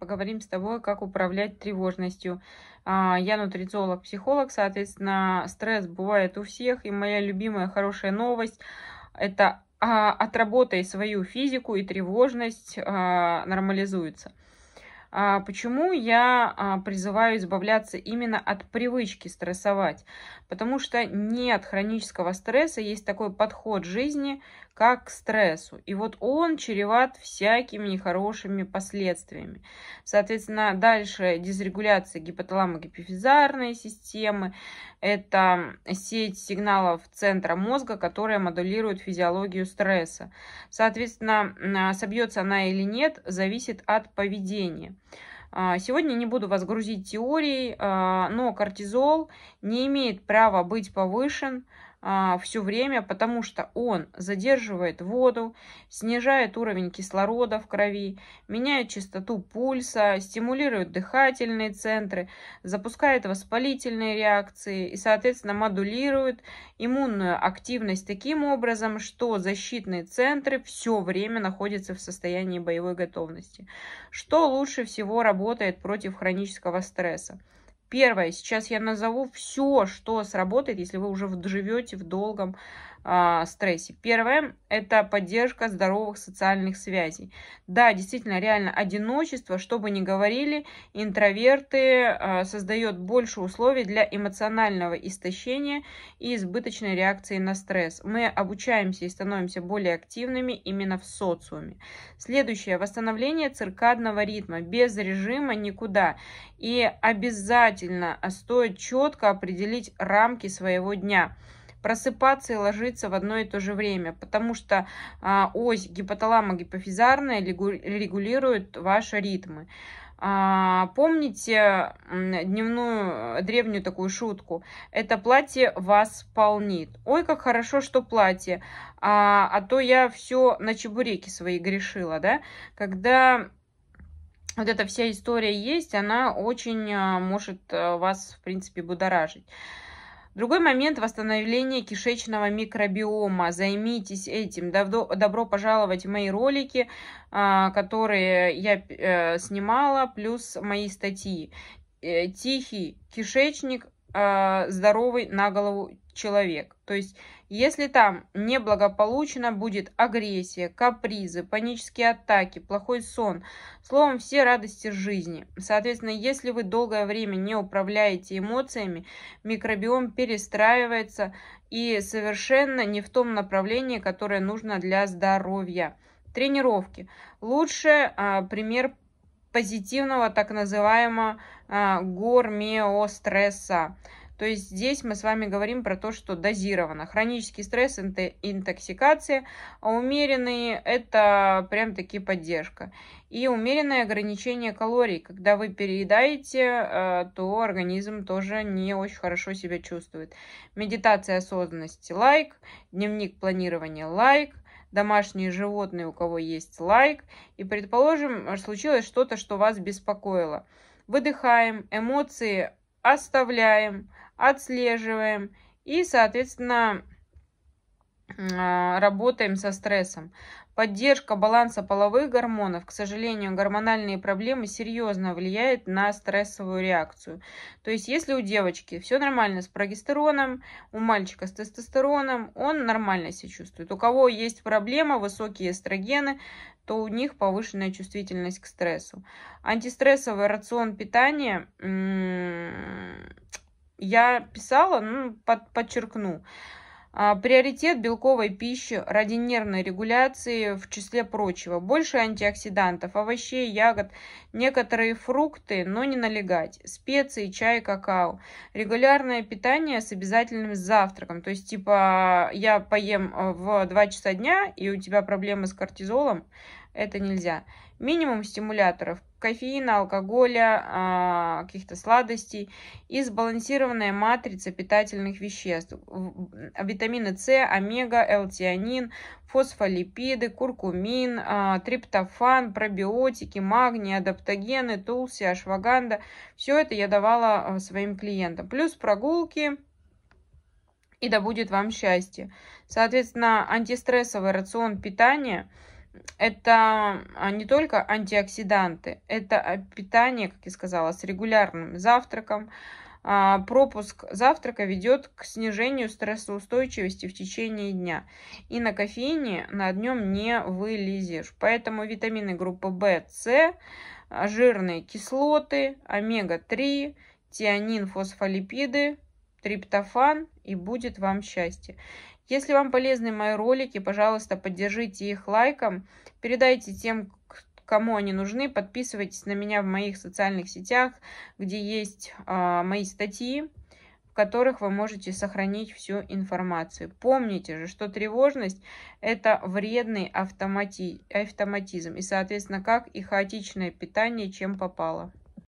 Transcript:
Поговорим с тобой, как управлять тревожностью. А, я нутрициолог, психолог, соответственно, стресс бывает у всех. И моя любимая хорошая новость – это а, отработай свою физику, и тревожность а, нормализуется. А почему я а, призываю избавляться именно от привычки стрессовать? Потому что не от хронического стресса есть такой подход жизни, как к стрессу. И вот он чреват всякими нехорошими последствиями. Соответственно, дальше дисрегуляция гипоталамо-гипофизарной системы. Это сеть сигналов центра мозга, которая модулирует физиологию стресса. Соответственно, собьется она или нет, зависит от поведения. А, сегодня не буду вас грузить теорией, а, но кортизол не имеет права быть повышен а, все время, потому что он задерживает воду, снижает уровень кислорода в крови, меняет частоту пульса, стимулирует дыхательные центры, запускает воспалительные реакции и, соответственно, модулирует иммунную активность таким образом, что защитные центры все время находятся в состоянии боевой готовности. Что лучше всего работает против хронического стресса? Первое, сейчас я назову все, что сработает, если вы уже живете в долгом а, стрессе. Первое – это поддержка здоровых социальных связей. Да, действительно, реально одиночество, что бы ни говорили, интроверты э, создает больше условий для эмоционального истощения и избыточной реакции на стресс. Мы обучаемся и становимся более активными именно в социуме. Следующее – восстановление циркадного ритма. Без режима никуда. И обязательно стоит четко определить рамки своего дня – просыпаться и ложиться в одно и то же время, потому что а, ось гипоталама-гипофизарная регулирует ваши ритмы. А, помните дневную э, древнюю такую шутку? Это платье вас полнит. Ой, как хорошо, что платье. А, а то я все на чебуреки свои грешила, да? Когда вот эта вся история есть, она очень а, может э, вас, в принципе, будоражить. Другой момент – восстановление кишечного микробиома. Займитесь этим. Добро, добро пожаловать в мои ролики, а, которые я э, снимала, плюс мои статьи. Э, Тихий кишечник а, здоровый на голову человек. То есть, если там неблагополучно будет агрессия, капризы, панические атаки, плохой сон, словом, все радости жизни. Соответственно, если вы долгое время не управляете эмоциями, микробиом перестраивается и совершенно не в том направлении, которое нужно для здоровья. Тренировки. Лучше а, пример позитивного так называемого а, гормеостресса. То есть здесь мы с вами говорим про то, что дозировано. Хронический стресс, интоксикация, а умеренные – это прям таки поддержка. И умеренное ограничение калорий. Когда вы переедаете, а, то организм тоже не очень хорошо себя чувствует. Медитация осознанности – лайк, дневник планирования – лайк, домашние животные, у кого есть лайк. И, предположим, случилось что-то, что вас беспокоило. Выдыхаем, эмоции оставляем, отслеживаем и, соответственно, а, работаем со стрессом. Поддержка баланса половых гормонов, к сожалению, гормональные проблемы серьезно влияют на стрессовую реакцию. То есть, если у девочки все нормально с прогестероном, у мальчика с тестостероном, он нормально себя чувствует. У кого есть проблема, высокие эстрогены, то у них повышенная чувствительность к стрессу. Антистрессовый рацион питания я писала, ну, под, подчеркну. А, приоритет белковой пищи ради нервной регуляции в числе прочего. Больше антиоксидантов, овощей, ягод, некоторые фрукты, но не налегать. Специи, чай, какао. Регулярное питание с обязательным завтраком. То есть, типа, я поем э, в 2 часа дня, и у тебя проблемы с кортизолом, это нельзя. Минимум стимуляторов, кофеина, алкоголя, а, каких-то сладостей и сбалансированная матрица питательных веществ. Витамины С, омега, L-тианин, фосфолипиды, куркумин, а, триптофан, пробиотики, магний, адаптогены, тулси, ашваганда. Все это я давала а, своим клиентам. Плюс прогулки и да будет вам счастье. Соответственно, антистрессовый рацион питания – это а, не только антиоксиданты, это а, питание, как я сказала, с регулярным завтраком. А, пропуск завтрака ведет к снижению стрессоустойчивости в течение дня. И на кофеине на днем не вылезешь. Поэтому витамины группы В, С, жирные кислоты, омега-3, тианин, фосфолипиды, триптофан и будет вам счастье. Если вам полезны мои ролики, пожалуйста, поддержите их лайком, передайте тем, кому они нужны, подписывайтесь на меня в моих социальных сетях, где есть э, мои статьи, в которых вы можете сохранить всю информацию. Помните же, что тревожность – это вредный автомати автоматизм, и, соответственно, как и хаотичное питание, чем попало.